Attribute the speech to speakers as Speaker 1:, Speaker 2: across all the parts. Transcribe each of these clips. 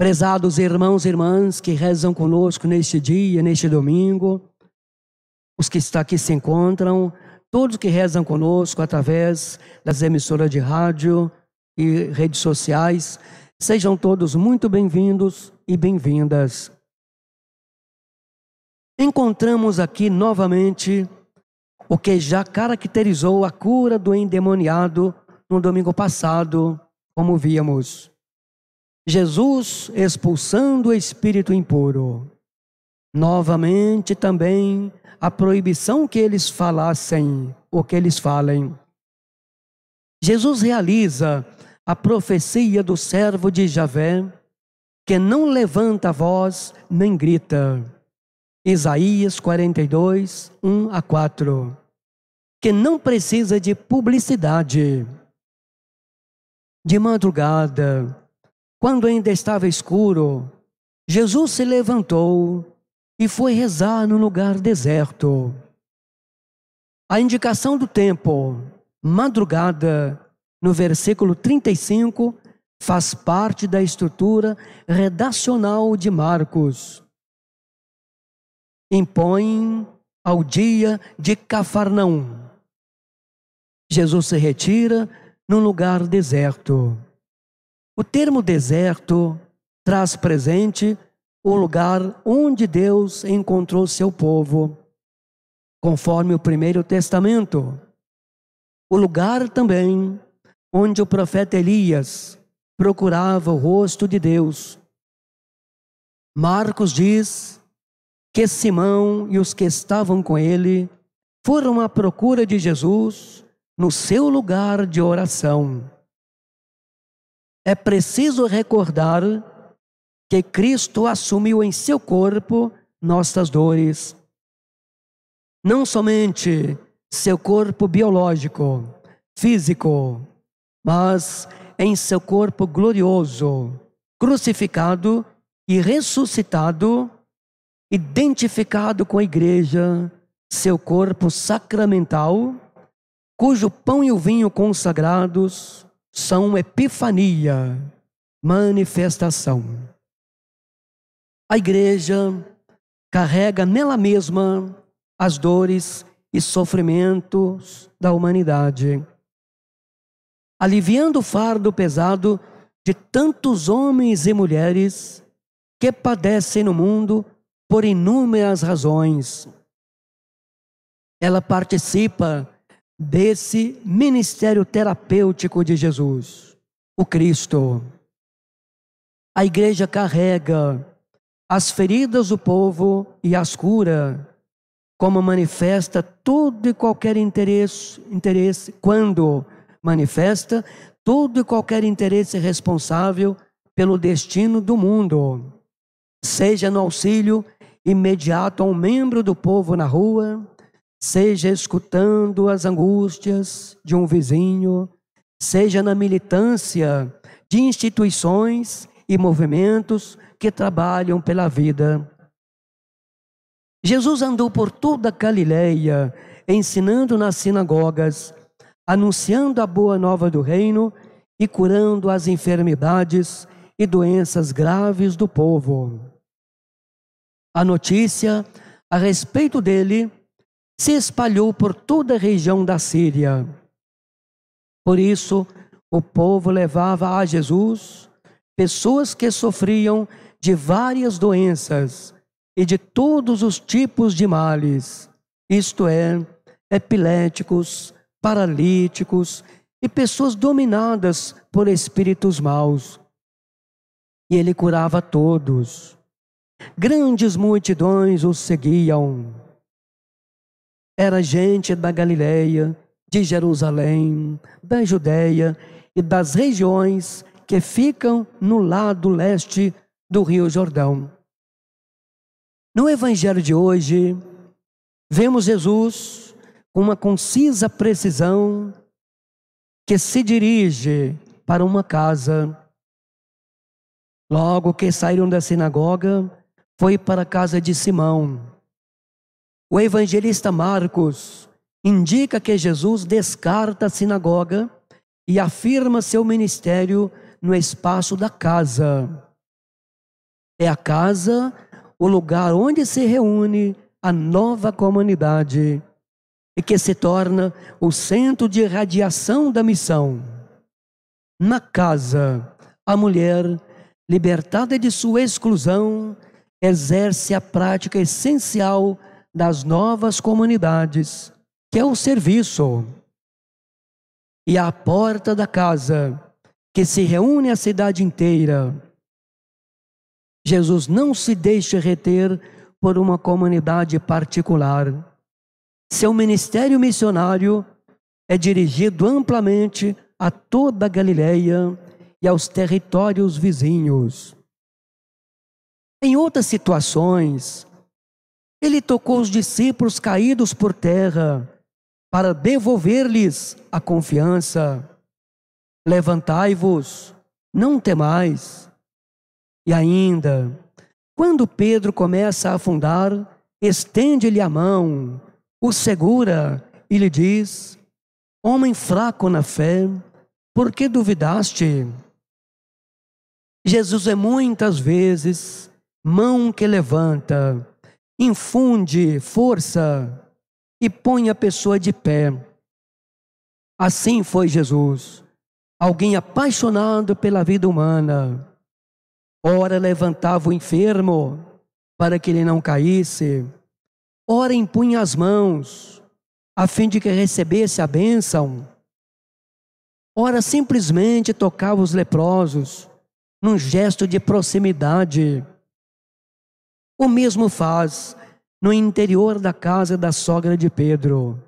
Speaker 1: Prezados irmãos e irmãs que rezam conosco neste dia, neste domingo, os que estão aqui se encontram, todos que rezam conosco através das emissoras de rádio e redes sociais, sejam todos muito bem-vindos e bem-vindas. Encontramos aqui novamente o que já caracterizou a cura do endemoniado no domingo passado, como víamos. Jesus expulsando o espírito impuro. Novamente também a proibição que eles falassem, o que eles falem. Jesus realiza a profecia do servo de Javé, que não levanta a voz nem grita. Isaías 42, 1 a 4. Que não precisa de publicidade. De madrugada, quando ainda estava escuro, Jesus se levantou e foi rezar no lugar deserto. A indicação do tempo, madrugada, no versículo 35, faz parte da estrutura redacional de Marcos. Impõe ao dia de Cafarnaum. Jesus se retira num lugar deserto. O termo deserto traz presente o lugar onde Deus encontrou seu povo, conforme o primeiro testamento. O lugar também onde o profeta Elias procurava o rosto de Deus. Marcos diz que Simão e os que estavam com ele foram à procura de Jesus no seu lugar de oração é preciso recordar que Cristo assumiu em seu corpo nossas dores. Não somente seu corpo biológico, físico, mas em seu corpo glorioso, crucificado e ressuscitado, identificado com a igreja, seu corpo sacramental, cujo pão e o vinho consagrados são epifania, manifestação. A igreja carrega nela mesma as dores e sofrimentos da humanidade, aliviando o fardo pesado de tantos homens e mulheres que padecem no mundo por inúmeras razões. Ela participa desse ministério terapêutico de Jesus, o Cristo. A igreja carrega as feridas do povo e as cura, como manifesta todo e qualquer interesse, interesse quando manifesta todo e qualquer interesse responsável pelo destino do mundo, seja no auxílio imediato a um membro do povo na rua, seja escutando as angústias de um vizinho, seja na militância de instituições e movimentos que trabalham pela vida. Jesus andou por toda a Galileia, ensinando nas sinagogas, anunciando a boa nova do reino e curando as enfermidades e doenças graves do povo. A notícia a respeito dele se espalhou por toda a região da Síria. Por isso, o povo levava a Jesus pessoas que sofriam de várias doenças e de todos os tipos de males, isto é, epiléticos, paralíticos e pessoas dominadas por espíritos maus. E ele curava todos. Grandes multidões o seguiam era gente da Galileia, de Jerusalém, da Judéia e das regiões que ficam no lado leste do Rio Jordão. No Evangelho de hoje, vemos Jesus com uma concisa precisão que se dirige para uma casa. Logo que saíram da sinagoga, foi para a casa de Simão. O evangelista Marcos indica que Jesus descarta a sinagoga e afirma seu ministério no espaço da casa. É a casa o lugar onde se reúne a nova comunidade e que se torna o centro de radiação da missão. Na casa, a mulher, libertada de sua exclusão, exerce a prática essencial das novas comunidades, que é o serviço. E a porta da casa, que se reúne a cidade inteira. Jesus não se deixa reter por uma comunidade particular. Seu ministério missionário é dirigido amplamente a toda a Galileia e aos territórios vizinhos. Em outras situações, ele tocou os discípulos caídos por terra para devolver-lhes a confiança. Levantai-vos, não temais. E ainda, quando Pedro começa a afundar, estende-lhe a mão, o segura e lhe diz: Homem fraco na fé, por que duvidaste? Jesus é muitas vezes mão que levanta infunde força e põe a pessoa de pé. Assim foi Jesus, alguém apaixonado pela vida humana. Ora levantava o enfermo para que ele não caísse, ora impunha as mãos a fim de que recebesse a bênção. Ora simplesmente tocava os leprosos num gesto de proximidade o mesmo faz no interior da casa da sogra de Pedro.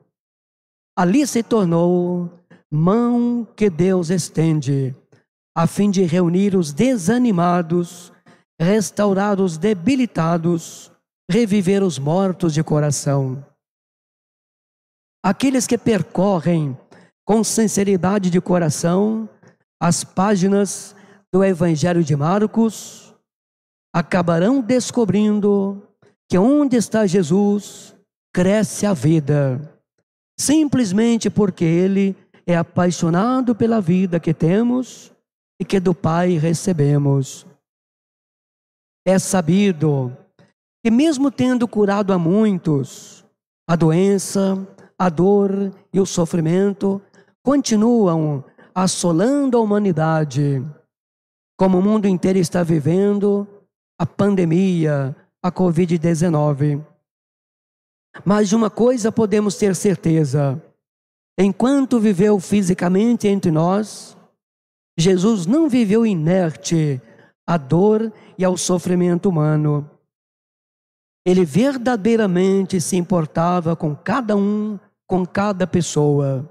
Speaker 1: Ali se tornou mão que Deus estende, a fim de reunir os desanimados, restaurar os debilitados, reviver os mortos de coração. Aqueles que percorrem com sinceridade de coração as páginas do Evangelho de Marcos acabarão descobrindo que onde está Jesus cresce a vida, simplesmente porque ele é apaixonado pela vida que temos e que do Pai recebemos. É sabido que, mesmo tendo curado a muitos, a doença, a dor e o sofrimento continuam assolando a humanidade. Como o mundo inteiro está vivendo a pandemia, a Covid-19. Mas de uma coisa podemos ter certeza: enquanto viveu fisicamente entre nós, Jesus não viveu inerte à dor e ao sofrimento humano. Ele verdadeiramente se importava com cada um, com cada pessoa.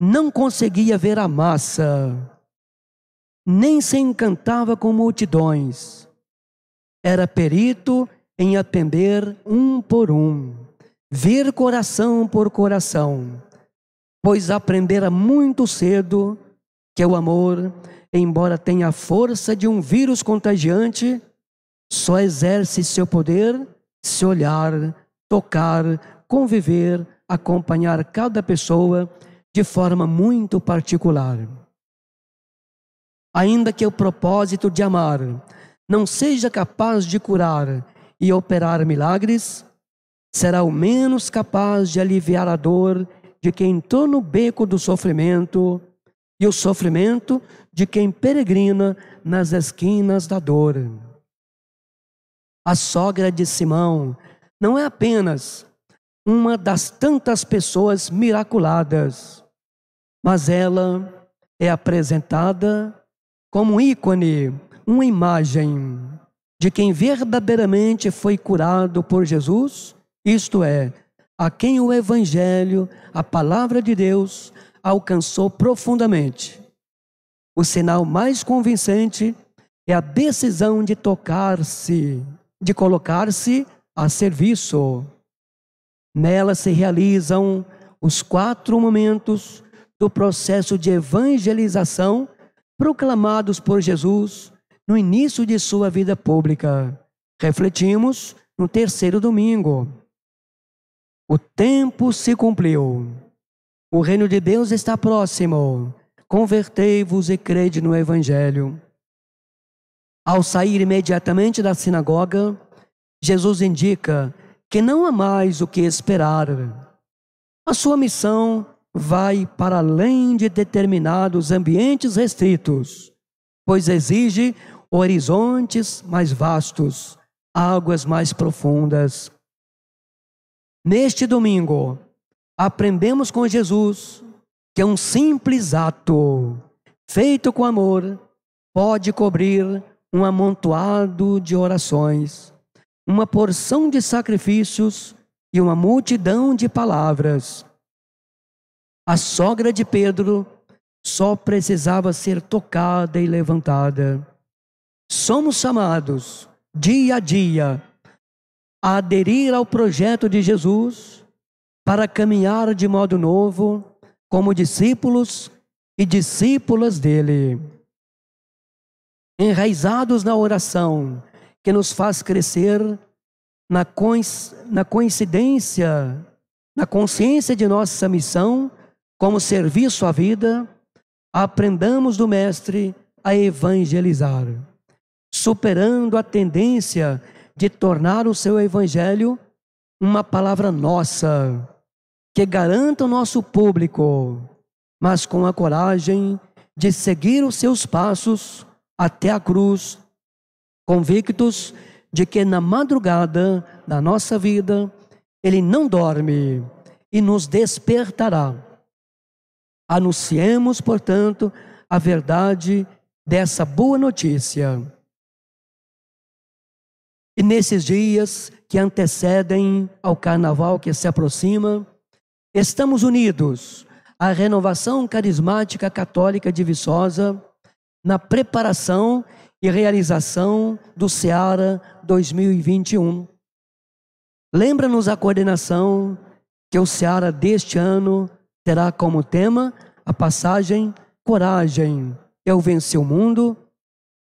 Speaker 1: Não conseguia ver a massa, nem se encantava com multidões. Era perito em atender um por um, ver coração por coração, pois aprendera muito cedo que o amor, embora tenha a força de um vírus contagiante, só exerce seu poder se olhar, tocar, conviver, acompanhar cada pessoa de forma muito particular ainda que o propósito de amar não seja capaz de curar e operar milagres, será o menos capaz de aliviar a dor de quem entrou no beco do sofrimento e o sofrimento de quem peregrina nas esquinas da dor. A sogra de Simão não é apenas uma das tantas pessoas miraculadas, mas ela é apresentada como um ícone, uma imagem de quem verdadeiramente foi curado por Jesus, isto é, a quem o Evangelho, a palavra de Deus, alcançou profundamente. O sinal mais convincente é a decisão de tocar-se, de colocar-se a serviço. Nela se realizam os quatro momentos do processo de evangelização proclamados por Jesus no início de sua vida pública. Refletimos no terceiro domingo. O tempo se cumpriu. O reino de Deus está próximo. Convertei-vos e crede no Evangelho. Ao sair imediatamente da sinagoga, Jesus indica que não há mais o que esperar. A sua missão vai para além de determinados ambientes restritos, pois exige horizontes mais vastos, águas mais profundas. Neste domingo, aprendemos com Jesus que um simples ato feito com amor pode cobrir um amontoado de orações, uma porção de sacrifícios e uma multidão de palavras a sogra de Pedro só precisava ser tocada e levantada. Somos chamados, dia a dia, a aderir ao projeto de Jesus para caminhar de modo novo como discípulos e discípulas dele. Enraizados na oração que nos faz crescer na, coincidência, na consciência de nossa missão como serviço à vida, aprendamos do Mestre a evangelizar, superando a tendência de tornar o seu evangelho uma palavra nossa, que garanta o nosso público, mas com a coragem de seguir os seus passos até a cruz, convictos de que na madrugada da nossa vida ele não dorme e nos despertará Anunciemos, portanto, a verdade dessa boa notícia. E nesses dias que antecedem ao carnaval que se aproxima, estamos unidos à renovação carismática católica de Viçosa na preparação e realização do Seara 2021. Lembra-nos a coordenação que o Seara deste ano terá como tema a passagem Coragem, eu venci o mundo,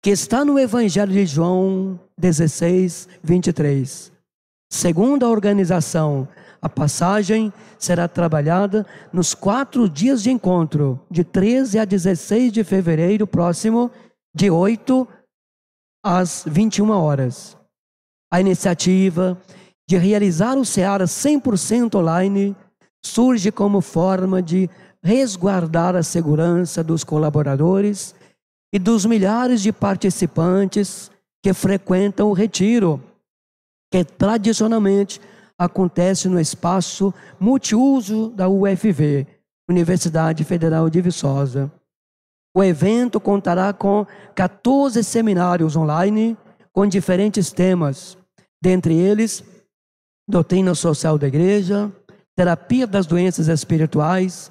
Speaker 1: que está no Evangelho de João 16, 23. Segundo a organização, a passagem será trabalhada nos quatro dias de encontro, de 13 a 16 de fevereiro próximo, de 8 às 21 horas. A iniciativa de realizar o Seara 100% online surge como forma de resguardar a segurança dos colaboradores e dos milhares de participantes que frequentam o retiro, que tradicionalmente acontece no espaço multiuso da UFV, Universidade Federal de Viçosa. O evento contará com 14 seminários online com diferentes temas, dentre eles doutrina social da igreja, terapia das doenças espirituais,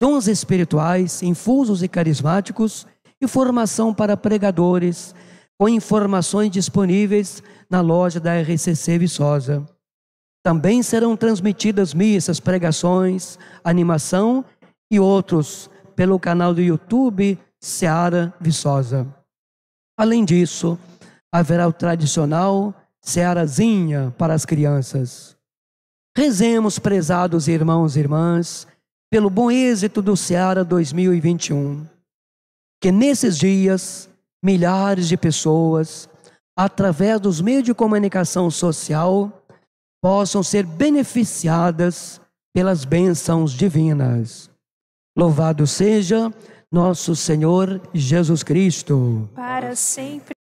Speaker 1: dons espirituais, infusos e carismáticos e formação para pregadores, com informações disponíveis na loja da RCC Viçosa. Também serão transmitidas missas, pregações, animação e outros pelo canal do YouTube Seara Viçosa. Além disso, haverá o tradicional Searazinha para as crianças. Rezemos, prezados irmãos e irmãs, pelo bom êxito do Seara 2021. Que nesses dias, milhares de pessoas, através dos meios de comunicação social, possam ser beneficiadas pelas bênçãos divinas. Louvado seja nosso Senhor Jesus Cristo. Para sempre.